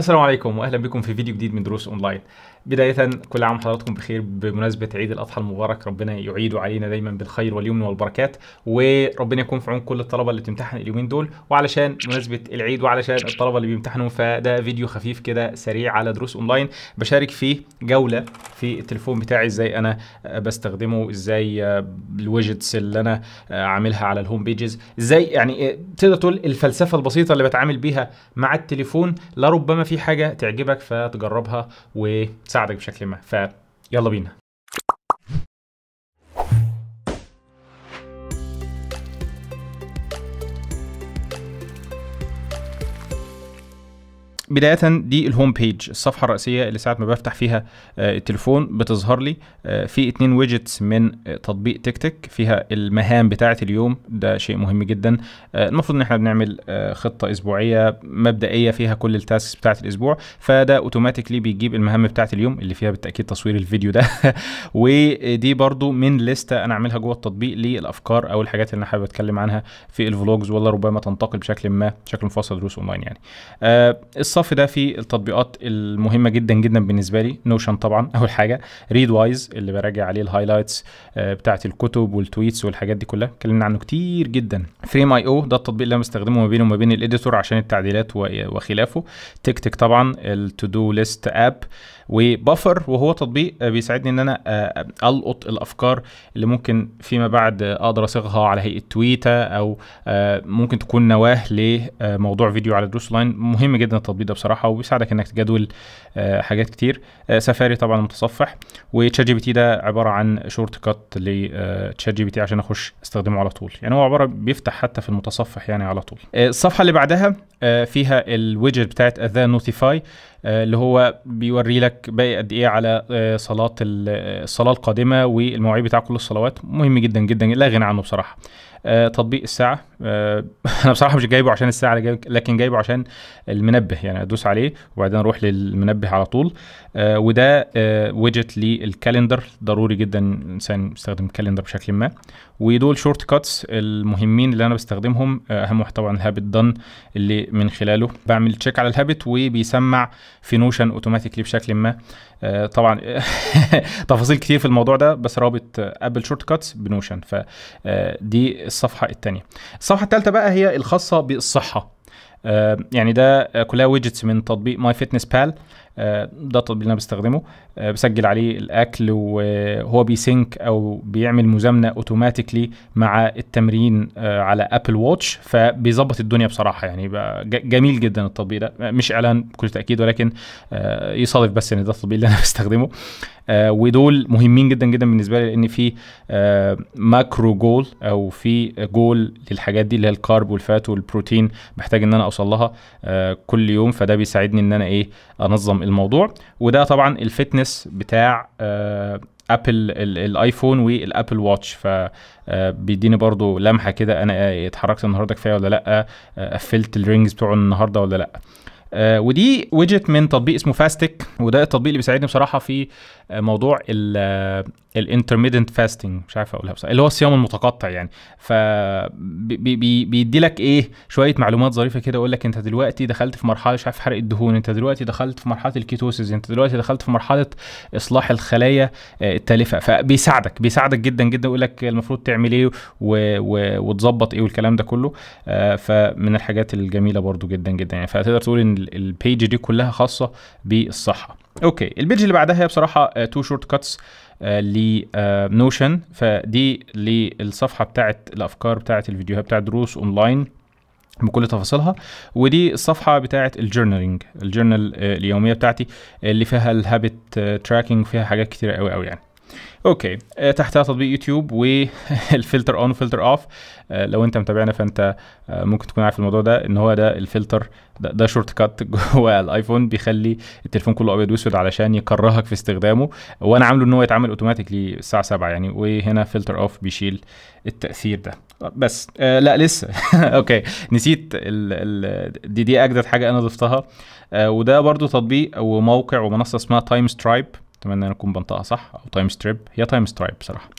السلام عليكم واهلا بكم في فيديو جديد من دروس اونلاين بدايه كل عام حضراتكم بخير بمناسبه عيد الاضحى المبارك ربنا يعيد علينا دايما بالخير واليمن والبركات وربنا يكون في عون كل الطلبه اللي بتمتحن اليومين دول وعلشان مناسبه العيد وعلشان الطلبه اللي بيمتحنوا فده فيديو خفيف كده سريع على دروس اونلاين بشارك فيه جوله في التليفون بتاعي ازاي انا بستخدمه ازاي الويجتس اللي انا عاملها على الهوم بيجز ازاي يعني تقدر تقول الفلسفه البسيطه اللي بتعامل بيها مع التليفون لربما في حاجه تعجبك فتجربها وتساعدك بشكل ما فيلا بينا بدايه دي الهوم بيج الصفحه الرئيسيه اللي ساعه ما بفتح فيها آه، التليفون بتظهر لي آه، في اتنين ويدجتس من آه، تطبيق تيك تيك فيها المهام بتاعه اليوم ده شيء مهم جدا المفروض ان احنا بنعمل خطه اسبوعيه مبدئيه فيها كل التاسكس بتاعه الاسبوع فده اوتوماتيكلي بيجيب المهام بتاعه اليوم اللي فيها بالتاكيد تصوير الفيديو ده ودي برضو من لسته انا عاملها جوه التطبيق للافكار او الحاجات اللي انا حابب اتكلم عنها في الفلوجز ولا ربما تنتقل بشكل ما بشكل مفصل دروس اونلاين يعني الصفحه الصف ده في التطبيقات المهمه جدا جدا بالنسبه لي نوشن طبعا اول حاجه ريد وايز اللي براجع عليه الهايلايتس آه، بتاعه الكتب والتويتس والحاجات دي كلها اتكلمنا عنه كتير جدا فريم اي او ده التطبيق اللي انا بستخدمه ما بينه وما بين الاديتور عشان التعديلات وخلافه تيك تيك طبعا التو دو ليست اب وبفر وهو تطبيق بيساعدني ان انا آه، القط الافكار اللي ممكن فيما بعد اقدر اصيغها على هيئه تويته او آه، ممكن تكون نواه لموضوع فيديو على دروس لاين مهم جدا التطبيق مفيده بصراحه وبيساعدك انك تجدول آه، حاجات كتير آه، سفاري طبعا المتصفح وتشات جي بي تي ده عباره عن شورت كات لتشات جي بي تي عشان اخش استخدمه على طول يعني هو عباره بيفتح حتى في المتصفح يعني على طول آه، الصفحه اللي بعدها فيها الويدجت بتاعت ذا نوتيفاي اللي هو بيوري لك باقي قد ايه على صلاه الصلاه القادمه والمواعيد بتاع كل الصلوات مهم جدا جدا لا غنى عنه بصراحه آه، تطبيق الساعه آه، انا بصراحه مش جايبه عشان الساعه لكن جايبه عشان المنبه يعني ادوس عليه وبعدين اروح للمنبه على طول آه، وده ويدجت للكالندر ضروري جدا الانسان يستخدم الكالندر بشكل ما ودول شورت كاتس المهمين اللي انا بستخدمهم اهم واحد طبعا الهابت دن اللي من خلاله بعمل تشيك على الهابت وبيسمع في نوشن اوتوماتيكلي بشكل ما آه، طبعا تفاصيل كتير في الموضوع ده بس رابط ابل شورت كاتس بنوشن فدي آه، الصفحه الثانيه الصفحه الثالثه بقى هي الخاصه بالصحه آه، يعني ده كلها ويدجتس من تطبيق ماي فيتنس بال آه، ده التطبيق اللي انا بستخدمه آه، بسجل عليه الاكل وهو بيسينك او بيعمل مزامنه اوتوماتيكلي مع التمرين آه، على ابل واتش فبيظبط الدنيا بصراحه يعني جميل جدا التطبيق ده مش اعلان بكل تاكيد ولكن يصادف بس ان ده التطبيق اللي انا بستخدمه ودول مهمين جدا جدا بالنسبه لي لان في ماكرو جول او في جول للحاجات دي اللي هي الكارب والفات والبروتين محتاج ان انا اوصل لها كل يوم فده بيساعدني ان انا ايه انظم الموضوع وده طبعا الفتنس بتاع ابل آه، الايفون والابل آه، واتش بيديني برضو لمحه كده انا آه، اتحركت النهارده كفايه ولا لا قفلت الرينجز بتوعه النهارده ولا لا ودي ويجت من تطبيق اسمه فاستك وده التطبيق اللي بيساعدني بصراحه في موضوع الانترميدنت فاستنج مش عارف اقولها بصراحه اللي هو الصيام المتقطع يعني ف بيدي لك ايه شويه معلومات ظريفه كده يقول لك انت دلوقتي دخلت في مرحله مش عارف حرق الدهون انت دلوقتي دخلت في مرحله الكيتوسيز انت دلوقتي دخلت في مرحله اصلاح الخلايا آه، التالفه فبيساعدك بيساعدك جدا جدا يقول لك المفروض تعمل ايه وتظبط ايه والكلام ده كله آه، فمن الحاجات الجميله برده جدا جدا يعني فتقدر تقول ان البيج دي كلها خاصه بالصحه اوكي البيج اللي بعدها هي بصراحه تو شورت كاتس لنوشن فدي للصفحه بتاعت الافكار بتاعت الفيديوهات بتاعت دروس اونلاين بكل تفاصيلها ودي الصفحه بتاعه الجورنالينج الجورنال اليوميه بتاعتي آه، اللي فيها الهابت آه، تراكنج فيها حاجات كتيره قوي قوي يعني اوكي آه، تحتها تطبيق يوتيوب والفلتر اون وفلتر اوف آه، لو انت متابعنا فانت آه، ممكن تكون عارف الموضوع ده ان هو ده الفلتر ده, ده شورت كات جوه الايفون بيخلي التليفون كله ابيض واسود علشان يكرهك في استخدامه وانا عامله ان هو يتعمل اوتوماتيكلي الساعه 7 يعني وهنا فلتر اوف بيشيل التاثير ده بس آه لا لسه اوكي نسيت الـ الـ دي دي اجدد حاجه انا ضفتها آه وده برضو تطبيق وموقع ومنصه اسمها تايم سترايب اتمنى ان اكون بنطقها صح او تايم ستريب هي تايم سترايب بصراحه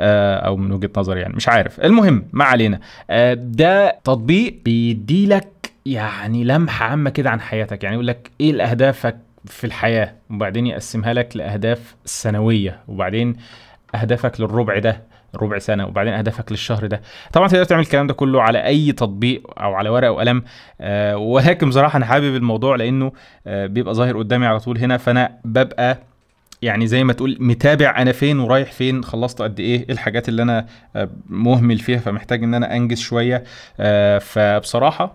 آه، او من وجهه نظري يعني مش عارف المهم ما علينا آه، ده تطبيق بيدي لك يعني لمحه عامه كده عن حياتك يعني يقول لك ايه الاهدافك في الحياه وبعدين يقسمها لك لاهداف سنويه وبعدين اهدافك للربع ده ربع سنه وبعدين اهدافك للشهر ده طبعا تقدر تعمل الكلام ده كله على اي تطبيق او على ورقه وقلم آه، ولكن بصراحه انا حابب الموضوع لانه بيبقى ظاهر قدامي على طول هنا فانا ببقى يعني زي ما تقول متابع انا فين ورايح فين خلصت قد ايه الحاجات اللي انا آه، مهمل فيها فمحتاج ان انا انجز شويه آه، فبصراحه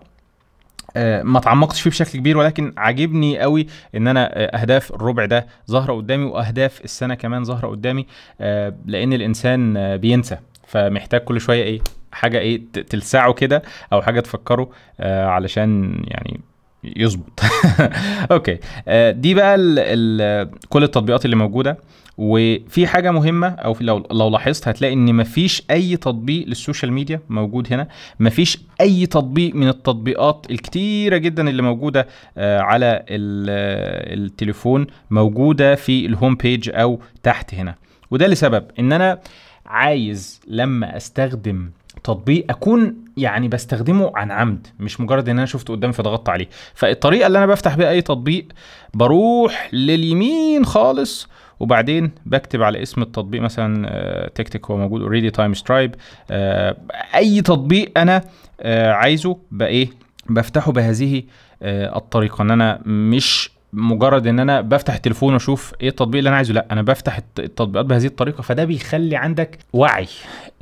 آه، ما تعمقتش فيه بشكل كبير ولكن عاجبني قوي ان انا اهداف الربع ده ظاهره قدامي واهداف السنه كمان ظاهره قدامي لان الانسان بينسى فمحتاج كل شويه ايه حاجه ايه تلسعه كده او حاجه تفكره علشان يعني يظبط اوكي آه، دي بقى كل التطبيقات اللي موجوده وفي حاجه مهمه او لو لو لاحظت هتلاقي ان مفيش اي تطبيق للسوشيال ميديا موجود هنا مفيش اي تطبيق من التطبيقات الكتيره جدا اللي موجوده آه، على آه، التليفون موجوده في الهوم بيج او تحت هنا وده لسبب ان انا عايز لما استخدم تطبيق اكون يعني بستخدمه عن عمد مش مجرد ان انا شفته قدامي فضغطت عليه فالطريقه اللي انا بفتح بيها اي تطبيق بروح لليمين خالص وبعدين بكتب على اسم التطبيق مثلا آه، تيك تيك هو موجود اوريدي تايم سترايب اي تطبيق انا آه، عايزه بايه بفتحه بهذه آه، الطريقه ان انا مش مجرد ان انا بفتح التليفون واشوف ايه التطبيق اللي انا عايزه لا انا بفتح التطبيقات بهذه الطريقه فده بيخلي عندك وعي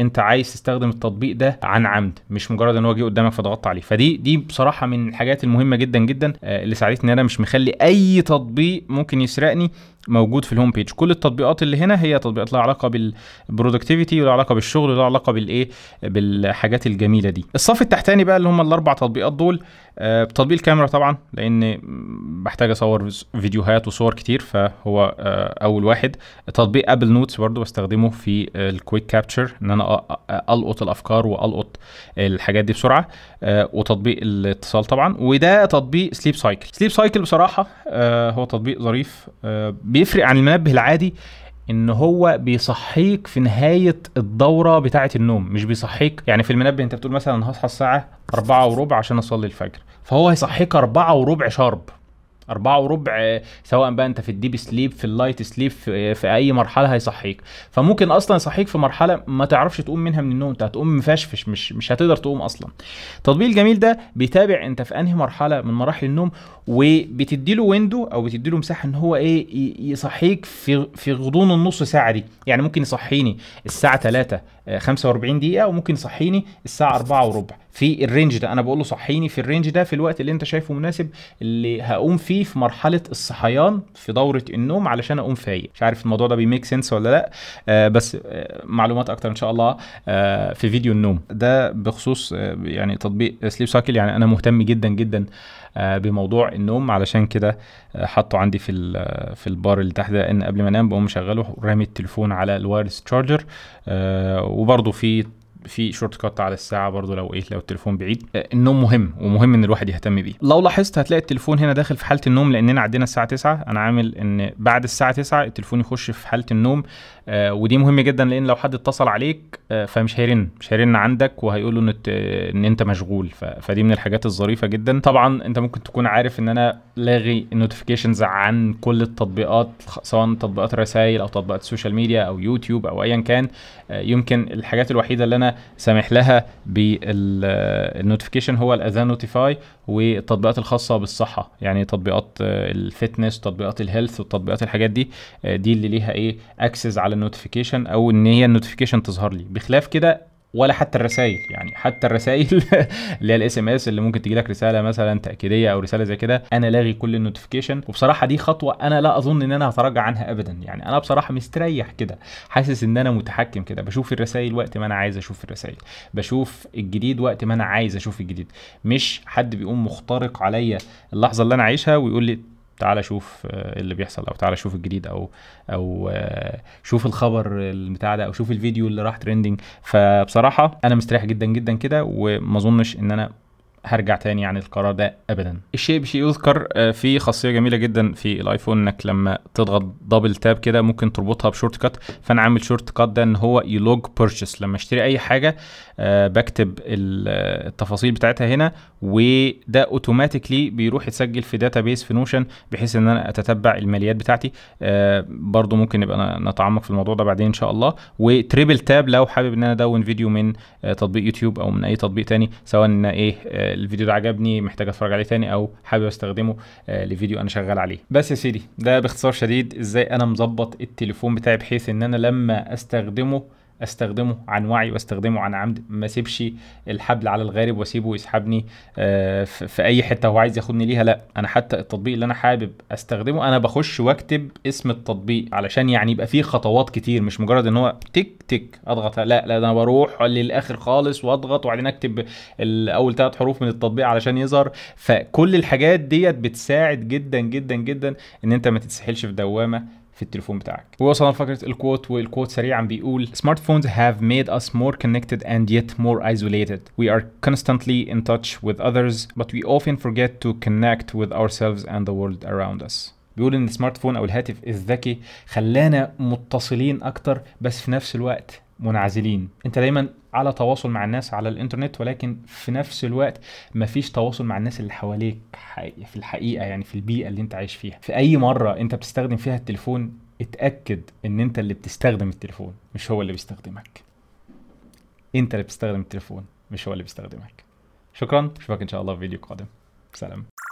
انت عايز تستخدم التطبيق ده عن عمد مش مجرد ان هو جه قدامك فضغطت عليه فدي دي بصراحه من الحاجات المهمه جدا جدا آه، اللي ساعدتني ان انا مش مخلي اي تطبيق ممكن يسرقني موجود في الهوم بيج كل التطبيقات اللي هنا هي تطبيقات لها علاقه بالبرودكتيفيتي ولها علاقه بالشغل ولها علاقه بالايه بالحاجات الجميله دي الصف التحتاني بقى اللي هم الاربع تطبيقات دول آه، تطبيق الكاميرا طبعا لان بحتاج اصور فيديوهات وصور كتير فهو آه، اول واحد تطبيق ابل نوتس برضو بستخدمه في الكويك كابتشر ان انا القط الافكار والقط الحاجات دي بسرعه آه، وتطبيق الاتصال طبعا وده تطبيق سليب سايكل سليب سايكل بصراحه هو تطبيق ظريف بيفرق عن المنبه العادي ان هو بيصحيك في نهايه الدوره بتاعه النوم مش بيصحيك يعني في المنبه انت بتقول مثلا هصحى الساعه أربعة وربع عشان اصلي الفجر فهو هيصحيك أربعة وربع شارب أربعة وربع سواء بقى أنت في الديب سليب في اللايت سليب في, في أي مرحلة هيصحيك فممكن أصلا يصحيك في مرحلة ما تعرفش تقوم منها من النوم أنت هتقوم مفشفش مش مش هتقدر تقوم أصلا التطبيق الجميل ده بيتابع أنت في أنهي مرحلة من مراحل النوم وبتدي له ويندو او بتدي له مساحه ان هو ايه يصحيك في في غضون النص ساعه دي يعني ممكن يصحيني الساعه 3 45 آه، دقيقه وممكن يصحيني الساعه 4 وربع في الرينج ده انا بقول له صحيني في الرينج ده في الوقت اللي انت شايفه مناسب اللي هقوم فيه في مرحله الصحيان في دوره النوم علشان اقوم فايق مش عارف الموضوع ده بيميك سنس ولا لا آه بس آه معلومات اكتر ان شاء الله آه في فيديو النوم ده بخصوص آه يعني تطبيق سليب سايكل يعني انا مهتم جدا جدا آه بموضوع النوم علشان كده آه، حطه عندي في آه، في البار اللي تحت ده ان قبل ما انام بقوم مشغله رامي التليفون على الوايرلس تشارجر آه، وبرضه في في شورت كات على الساعه برضو لو ايه لو التليفون بعيد آه، النوم مهم ومهم ان الواحد يهتم بيه لو لاحظت هتلاقي التليفون هنا داخل في حاله النوم لاننا عدينا الساعه 9 انا عامل ان بعد الساعه 9 التليفون يخش في حاله النوم آه ودي مهمه جدا لان لو حد اتصل عليك آه فمش هيرن مش هيرن عندك وهيقول له ان ان انت مشغول فدي من الحاجات الظريفه جدا طبعا انت ممكن تكون عارف ان انا لاغي النوتيفيكيشنز عن كل التطبيقات سواء تطبيقات الرسائل او تطبيقات السوشيال ميديا او يوتيوب او ايا كان آه يمكن الحاجات الوحيده اللي انا سامح لها بالنوتيفيكيشن هو الاذان نوتيفاي والتطبيقات الخاصه بالصحه يعني تطبيقات الفتنس تطبيقات الهيلث وتطبيقات الحاجات دي دي اللي ليها ايه اكسس على النوتيفيكيشن او ان هي النوتيفيكيشن تظهر لي بخلاف كده ولا حتى الرسائل يعني حتى الرسائل اللي هي الاس ام اس اللي ممكن تجي لك رساله مثلا تاكيديه او رساله زي كده انا لاغي كل النوتيفيكيشن وبصراحه دي خطوه انا لا اظن ان انا هتراجع عنها ابدا يعني انا بصراحه مستريح كده حاسس ان انا متحكم كده بشوف الرسائل وقت ما انا عايز اشوف الرسائل بشوف الجديد وقت ما انا عايز اشوف الجديد مش حد بيقوم مخترق عليا اللحظه اللي انا عايشها ويقول لي تعال شوف آه، اللي بيحصل او تعال شوف الجديد او او آه، شوف الخبر البتاع ده او شوف الفيديو اللي راح ترندنج فبصراحه انا مستريح جدا جدا كده وما اظنش ان انا هرجع تاني عن القرار ده ابدا الشيء بشيء يذكر آه، في خاصيه جميله جدا في الايفون انك لما تضغط دبل تاب كده ممكن تربطها بشورت كات فانا عامل شورت كات ده ان هو يلوج بيرشيس لما اشتري اي حاجه بكتب التفاصيل بتاعتها هنا وده اوتوماتيكلي بيروح يتسجل في داتابيس في نوشن بحيث ان انا اتتبع الماليات بتاعتي آه برضو ممكن نبقى نتعمق في الموضوع ده بعدين ان شاء الله وتريبل تاب لو حابب ان انا ادون فيديو من آه تطبيق يوتيوب او من اي تطبيق تاني سواء ان ايه آه الفيديو ده عجبني محتاج اتفرج عليه تاني او حابب استخدمه آه لفيديو انا شغال عليه بس يا سيدي ده باختصار شديد ازاي انا مظبط التليفون بتاعي بحيث ان انا لما استخدمه استخدمه عن وعي واستخدمه عن عمد ما سيبش الحبل على الغارب واسيبه يسحبني آه، في اي حته هو عايز ياخدني ليها لا انا حتى التطبيق اللي انا حابب استخدمه انا بخش واكتب اسم التطبيق علشان يعني يبقى فيه خطوات كتير مش مجرد ان هو تك تك اضغط لا لا انا بروح للاخر خالص واضغط وبعدين اكتب اول ثلاث حروف من التطبيق علشان يظهر فكل الحاجات ديت بتساعد جدا جدا جدا ان انت ما تتسحلش في دوامه في التليفون بتاعك ووصل لفقره الكوت والكوت سريعا بيقول سمارت Smartphones have made us more connected and yet more isolated we are constantly in touch with others but we often forget to connect with ourselves and the world around us بيقول ان السمارت فون او الهاتف الذكي خلانا متصلين اكتر بس في نفس الوقت منعزلين انت دايما على تواصل مع الناس على الانترنت ولكن في نفس الوقت مفيش تواصل مع الناس اللي حواليك في الحقيقه يعني في البيئه اللي انت عايش فيها في اي مره انت بتستخدم فيها التليفون اتاكد ان انت اللي بتستخدم التليفون مش هو اللي بيستخدمك انت اللي بتستخدم التليفون مش هو اللي بيستخدمك شكرا اشوفك ان شاء الله في فيديو قادم سلام